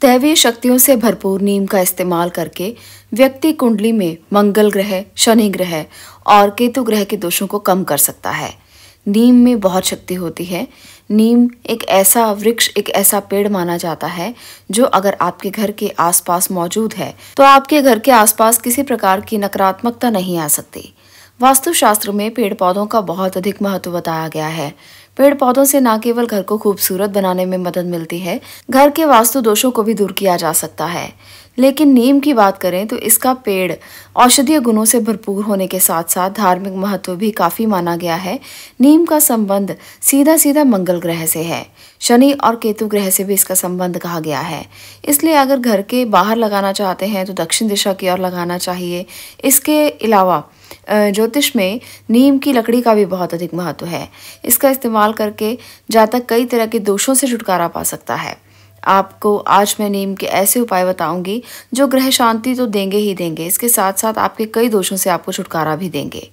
दैवीय शक्तियों से भरपूर नीम का इस्तेमाल करके व्यक्ति कुंडली में मंगल ग्रह शनि ग्रह और केतु ग्रह के दोषों को कम कर सकता है नीम में बहुत शक्ति होती है नीम एक ऐसा वृक्ष एक ऐसा पेड़ माना जाता है जो अगर आपके घर के आसपास मौजूद है तो आपके घर के आसपास किसी प्रकार की नकारात्मकता नहीं आ सकती वास्तुशास्त्र में पेड़ पौधों का बहुत अधिक महत्व बताया गया है पेड़ पौधों से न केवल घर को खूबसूरत बनाने में मदद मिलती है घर के वास्तु दोषों को भी दूर किया जा सकता है लेकिन नीम की बात करें तो इसका पेड़ औषधीय गुणों से भरपूर होने के साथ साथ धार्मिक महत्व भी काफ़ी माना गया है नीम का संबंध सीधा सीधा मंगल ग्रह से है शनि और केतु ग्रह से भी इसका संबंध कहा गया है इसलिए अगर घर के बाहर लगाना चाहते हैं तो दक्षिण दिशा की ओर लगाना चाहिए इसके अलावा ज्योतिष में नीम की लकड़ी का भी बहुत अधिक महत्व है इसका इस्तेमाल करके जातक कई तरह के दोषों से छुटकारा पा सकता है आपको आज मैं नीम के ऐसे उपाय बताऊंगी जो ग्रह शांति तो देंगे ही देंगे इसके साथ साथ आपके कई दोषों से आपको छुटकारा भी देंगे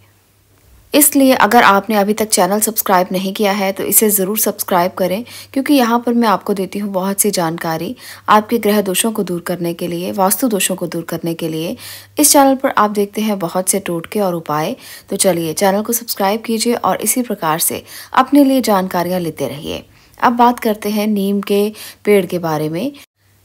इसलिए अगर आपने अभी तक चैनल सब्सक्राइब नहीं किया है तो इसे ज़रूर सब्सक्राइब करें क्योंकि यहाँ पर मैं आपको देती हूँ बहुत सी जानकारी आपके ग्रह दोषों को दूर करने के लिए वास्तु दोषों को दूर करने के लिए इस चैनल पर आप देखते हैं बहुत से टोटके और उपाय तो चलिए चैनल को सब्सक्राइब कीजिए और इसी प्रकार से अपने लिए जानकारियाँ लेते रहिए अब बात करते हैं नीम के पेड़ के बारे में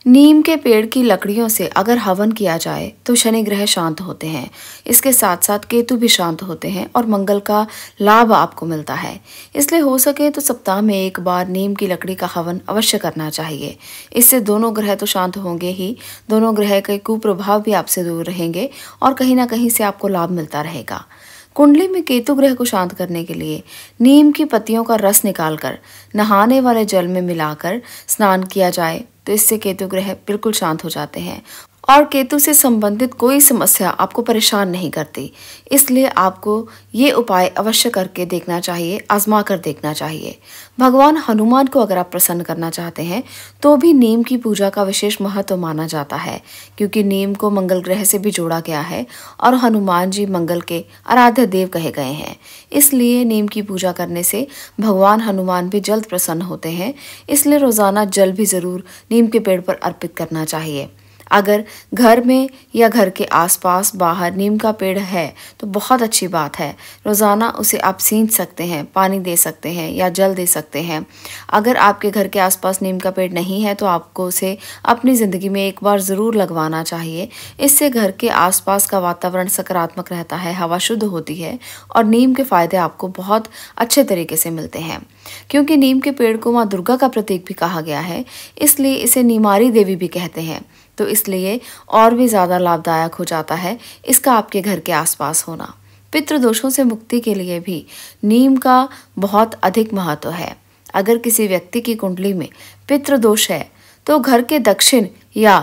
नीम के पेड़ की लकड़ियों से अगर हवन किया जाए तो शनि ग्रह शांत होते हैं इसके साथ साथ केतु भी शांत होते हैं और मंगल का लाभ आपको मिलता है इसलिए हो सके तो सप्ताह में एक बार नीम की लकड़ी का हवन अवश्य करना चाहिए इससे दोनों ग्रह तो शांत होंगे ही दोनों ग्रह के कुप्रभाव भी आपसे दूर रहेंगे और कहीं ना कहीं से आपको लाभ मिलता रहेगा कुंडली में केतु ग्रह को शांत करने के लिए नीम की पत्तियों का रस निकालकर नहाने वाले जल में मिलाकर स्नान किया जाए तो इससे केतु ग्रह बिल्कुल शांत हो जाते हैं और केतु से संबंधित कोई समस्या आपको परेशान नहीं करती इसलिए आपको ये उपाय अवश्य करके देखना चाहिए आजमा कर देखना चाहिए भगवान हनुमान को अगर आप प्रसन्न करना चाहते हैं तो भी नीम की पूजा का विशेष महत्व माना जाता है क्योंकि नीम को मंगल ग्रह से भी जोड़ा गया है और हनुमान जी मंगल के आराध्य देव कहे गए हैं इसलिए नीम की पूजा करने से भगवान हनुमान भी जल्द प्रसन्न होते हैं इसलिए रोज़ाना जल भी ज़रूर नीम के पेड़ पर अर्पित करना चाहिए अगर घर में या घर के आसपास बाहर नीम का पेड़ है तो बहुत अच्छी बात है रोज़ाना उसे आप सींच सकते हैं पानी दे सकते हैं या जल दे सकते हैं अगर आपके घर के आसपास नीम का पेड़ नहीं है तो आपको उसे अपनी ज़िंदगी में एक बार ज़रूर लगवाना चाहिए इससे घर के आसपास का वातावरण सकारात्मक रहता है हवा शुद्ध होती है और नीम के फ़ायदे आपको बहुत अच्छे तरीके से मिलते हैं क्योंकि नीम के पेड़ को माँ दुर्गा का प्रतीक भी कहा गया है इसलिए इसे नीमारी देवी भी कहते हैं तो इसलिए और भी ज़्यादा लाभदायक हो जाता है इसका आपके घर के आसपास होना पितृदोषों से मुक्ति के लिए भी नीम का बहुत अधिक महत्व है अगर किसी व्यक्ति की कुंडली में पितृदोष है तो घर के दक्षिण या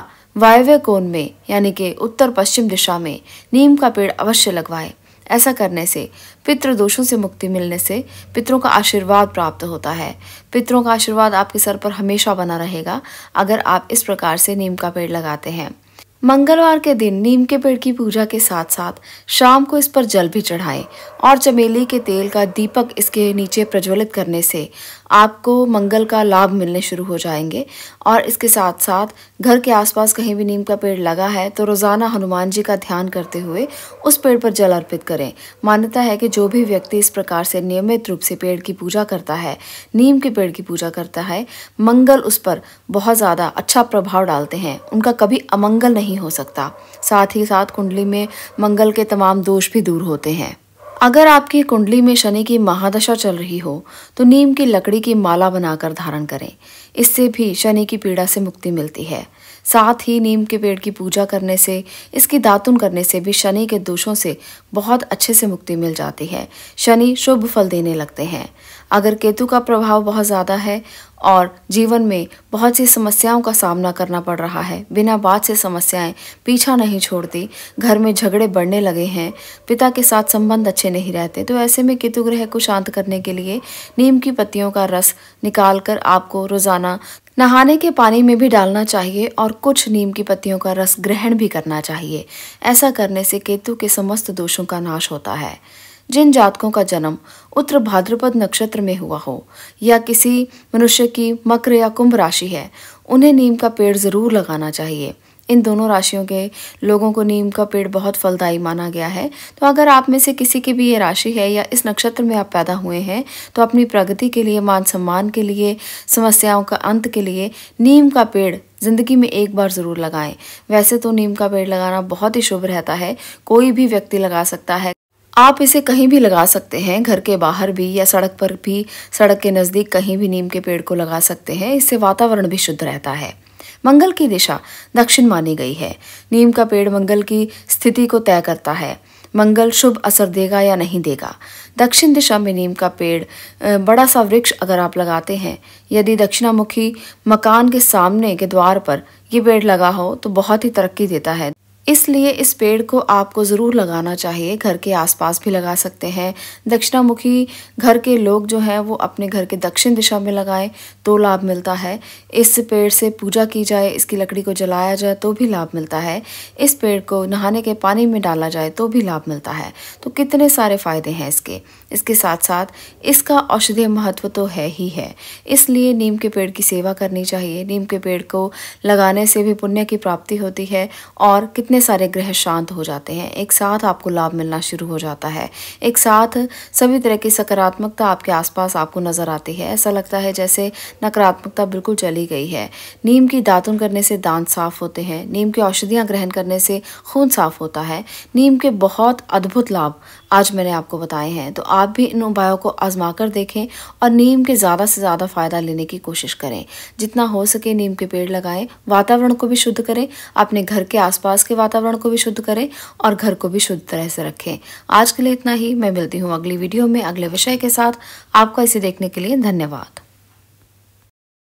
वायव्य कोण में यानी कि उत्तर पश्चिम दिशा में नीम का पेड़ अवश्य लगवाएं ऐसा करने से पितृ दोषों से मुक्ति मिलने से पितरों का आशीर्वाद प्राप्त होता है पितरों का आशीर्वाद आपके सर पर हमेशा बना रहेगा अगर आप इस प्रकार से नीम का पेड़ लगाते हैं मंगलवार के दिन नीम के पेड़ की पूजा के साथ साथ शाम को इस पर जल भी चढ़ाएं और चमेली के तेल का दीपक इसके नीचे प्रज्वलित करने से आपको मंगल का लाभ मिलने शुरू हो जाएंगे और इसके साथ साथ घर के आसपास कहीं भी नीम का पेड़ लगा है तो रोज़ाना हनुमान जी का ध्यान करते हुए उस पेड़ पर जल अर्पित करें मान्यता है कि जो भी व्यक्ति इस प्रकार से नियमित रूप से पेड़ की पूजा करता है नीम के पेड़ की पूजा करता है मंगल उस पर बहुत ज़्यादा अच्छा प्रभाव डालते हैं उनका कभी अमंगल नहीं हो सकता साथ ही साथ कुंडली में मंगल के तमाम दोष भी दूर होते हैं अगर आपकी कुंडली में शनि की महादशा चल रही हो तो नीम की लकड़ी की माला बनाकर धारण करें इससे भी शनि की पीड़ा से मुक्ति मिलती है साथ ही नीम के पेड़ की पूजा करने से इसकी दातुन करने से भी शनि के दोषों से बहुत अच्छे से मुक्ति मिल जाती है शनि शुभ फल देने लगते हैं अगर केतु का प्रभाव बहुत ज़्यादा है और जीवन में बहुत सी समस्याओं का सामना करना पड़ रहा है बिना बात से समस्याएं पीछा नहीं छोड़ती घर में झगड़े बढ़ने लगे हैं पिता के साथ संबंध अच्छे नहीं रहते तो ऐसे में केतु ग्रह को शांत करने के लिए नीम की पत्तियों का रस निकाल कर आपको रोज़ाना नहाने के पानी में भी डालना चाहिए और कुछ नीम की पत्तियों का रस ग्रहण भी करना चाहिए ऐसा करने से केतु के समस्त दोषों का नाश होता है जिन जातकों का जन्म उत्तर भाद्रपद नक्षत्र में हुआ हो या किसी मनुष्य की मकर या कुंभ राशि है उन्हें नीम का पेड़ ज़रूर लगाना चाहिए इन दोनों राशियों के लोगों को नीम का पेड़ बहुत फलदायी माना गया है तो अगर आप में से किसी की भी ये राशि है या इस नक्षत्र में आप पैदा हुए हैं तो अपनी प्रगति के लिए मान सम्मान के लिए समस्याओं का अंत के लिए नीम का पेड़ ज़िंदगी में एक बार ज़रूर लगाएं वैसे तो नीम का पेड़ लगाना बहुत ही शुभ रहता है कोई भी व्यक्ति लगा सकता है आप इसे कहीं भी लगा सकते हैं घर के बाहर भी या सड़क पर भी सड़क के नज़दीक कहीं भी नीम के पेड़ को लगा सकते हैं इससे वातावरण भी शुद्ध रहता है मंगल की दिशा दक्षिण मानी गई है नीम का पेड़ मंगल की स्थिति को तय करता है मंगल शुभ असर देगा या नहीं देगा दक्षिण दिशा में नीम का पेड़ बड़ा सा वृक्ष अगर आप लगाते हैं यदि दक्षिणामुखी मकान के सामने के द्वार पर ये पेड़ लगा हो तो बहुत ही तरक्की देता है इसलिए इस पेड़ को आपको ज़रूर लगाना चाहिए घर के आसपास भी लगा सकते हैं दक्षिणामुखी घर के लोग जो हैं वो अपने घर के दक्षिण दिशा में लगाएं तो लाभ मिलता है इस पेड़ से पूजा की जाए इसकी लकड़ी को जलाया जाए तो भी लाभ मिलता है इस पेड़ को नहाने के पानी में डाला जाए तो भी लाभ मिलता है तो कितने सारे फ़ायदे हैं इसके इसके साथ साथ इसका औषधीय महत्व तो है ही है इसलिए नीम के पेड़ की सेवा करनी चाहिए नीम के पेड़ को लगाने से भी पुण्य की प्राप्ति होती है और कितने इतने सारे ग्रह शांत हो जाते हैं एक साथ आपको लाभ मिलना शुरू हो जाता है एक साथ सभी तरह की सकारात्मकता आपके आसपास आपको नज़र आती है ऐसा लगता है जैसे नकारात्मकता बिल्कुल चली गई है नीम की दातुन करने से दांत साफ होते हैं नीम की औषधियाँ ग्रहण करने से खून साफ होता है नीम के बहुत अद्भुत लाभ आज मैंने आपको बताए हैं तो आप भी इन उपायों को आजमा कर देखें और नीम के ज़्यादा से ज़्यादा फ़ायदा लेने की कोशिश करें जितना हो सके नीम के पेड़ लगाएं वातावरण को भी शुद्ध करें अपने घर के आसपास के वातावरण को भी शुद्ध करें और घर को भी शुद्ध तरह से रखें आज के लिए इतना ही मैं मिलती हूँ अगली वीडियो में अगले विषय के साथ आपका इसे देखने के लिए धन्यवाद